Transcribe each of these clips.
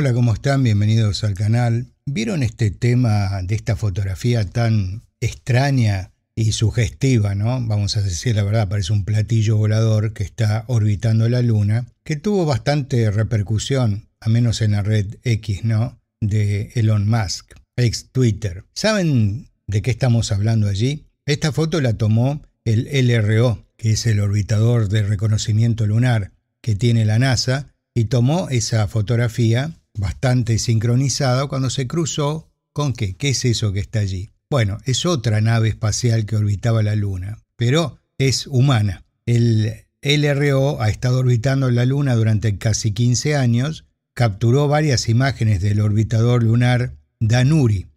Hola, ¿cómo están? Bienvenidos al canal. ¿Vieron este tema de esta fotografía tan extraña y sugestiva, no? Vamos a decir la verdad, parece un platillo volador que está orbitando la Luna, que tuvo bastante repercusión, a menos en la red X, ¿no? De Elon Musk, ex Twitter. ¿Saben de qué estamos hablando allí? Esta foto la tomó el LRO, que es el orbitador de reconocimiento lunar que tiene la NASA, y tomó esa fotografía bastante sincronizado, cuando se cruzó con qué. ¿Qué es eso que está allí? Bueno, es otra nave espacial que orbitaba la Luna, pero es humana. El LRO ha estado orbitando la Luna durante casi 15 años, capturó varias imágenes del orbitador lunar Danuri.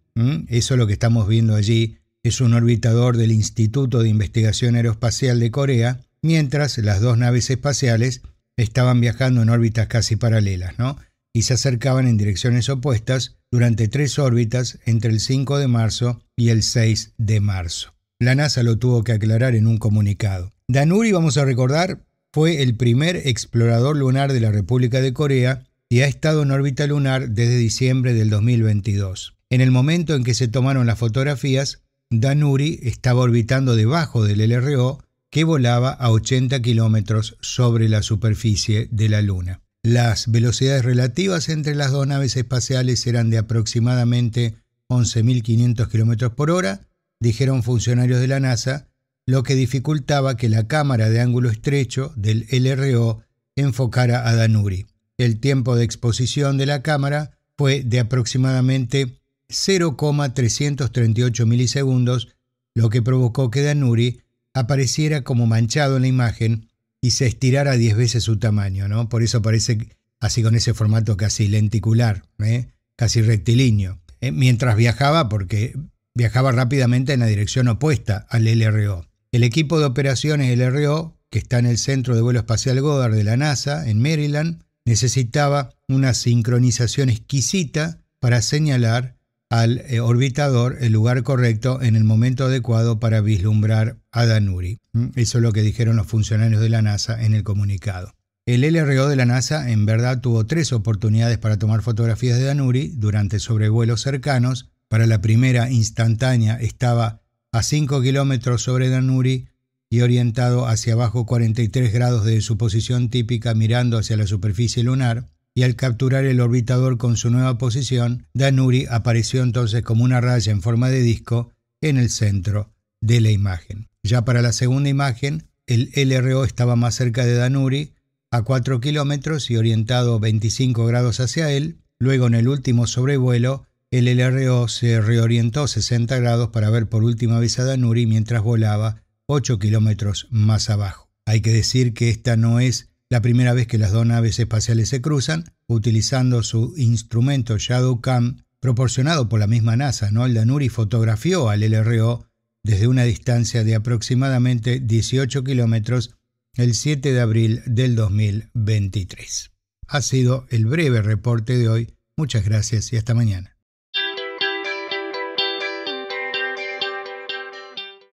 Eso lo que estamos viendo allí. Es un orbitador del Instituto de Investigación Aeroespacial de Corea, mientras las dos naves espaciales estaban viajando en órbitas casi paralelas, ¿no? y se acercaban en direcciones opuestas durante tres órbitas entre el 5 de marzo y el 6 de marzo. La NASA lo tuvo que aclarar en un comunicado. Danuri, vamos a recordar, fue el primer explorador lunar de la República de Corea y ha estado en órbita lunar desde diciembre del 2022. En el momento en que se tomaron las fotografías, Danuri estaba orbitando debajo del LRO que volaba a 80 kilómetros sobre la superficie de la Luna. Las velocidades relativas entre las dos naves espaciales eran de aproximadamente 11.500 km por hora, dijeron funcionarios de la NASA, lo que dificultaba que la cámara de ángulo estrecho del LRO enfocara a Danuri. El tiempo de exposición de la cámara fue de aproximadamente 0,338 milisegundos, lo que provocó que Danuri apareciera como manchado en la imagen y se estirara 10 veces su tamaño, ¿no? Por eso parece así con ese formato casi lenticular, ¿eh? casi rectilíneo. ¿eh? Mientras viajaba, porque viajaba rápidamente en la dirección opuesta al LRO. El equipo de operaciones LRO, que está en el Centro de Vuelo Espacial Goddard de la NASA, en Maryland, necesitaba una sincronización exquisita para señalar al eh, orbitador el lugar correcto en el momento adecuado para vislumbrar a Danuri. Mm, eso es lo que dijeron los funcionarios de la NASA en el comunicado. El LRO de la NASA en verdad tuvo tres oportunidades para tomar fotografías de Danuri durante sobrevuelos cercanos. Para la primera instantánea estaba a 5 kilómetros sobre Danuri y orientado hacia abajo 43 grados de su posición típica mirando hacia la superficie lunar y al capturar el orbitador con su nueva posición, Danuri apareció entonces como una raya en forma de disco en el centro de la imagen. Ya para la segunda imagen, el LRO estaba más cerca de Danuri, a 4 kilómetros y orientado 25 grados hacia él. Luego, en el último sobrevuelo, el LRO se reorientó 60 grados para ver por última vez a Danuri mientras volaba 8 kilómetros más abajo. Hay que decir que esta no es la primera vez que las dos naves espaciales se cruzan, utilizando su instrumento ShadowCam proporcionado por la misma NASA, ¿no? Danuri fotografió al LRO desde una distancia de aproximadamente 18 kilómetros el 7 de abril del 2023. Ha sido el breve reporte de hoy. Muchas gracias y hasta mañana.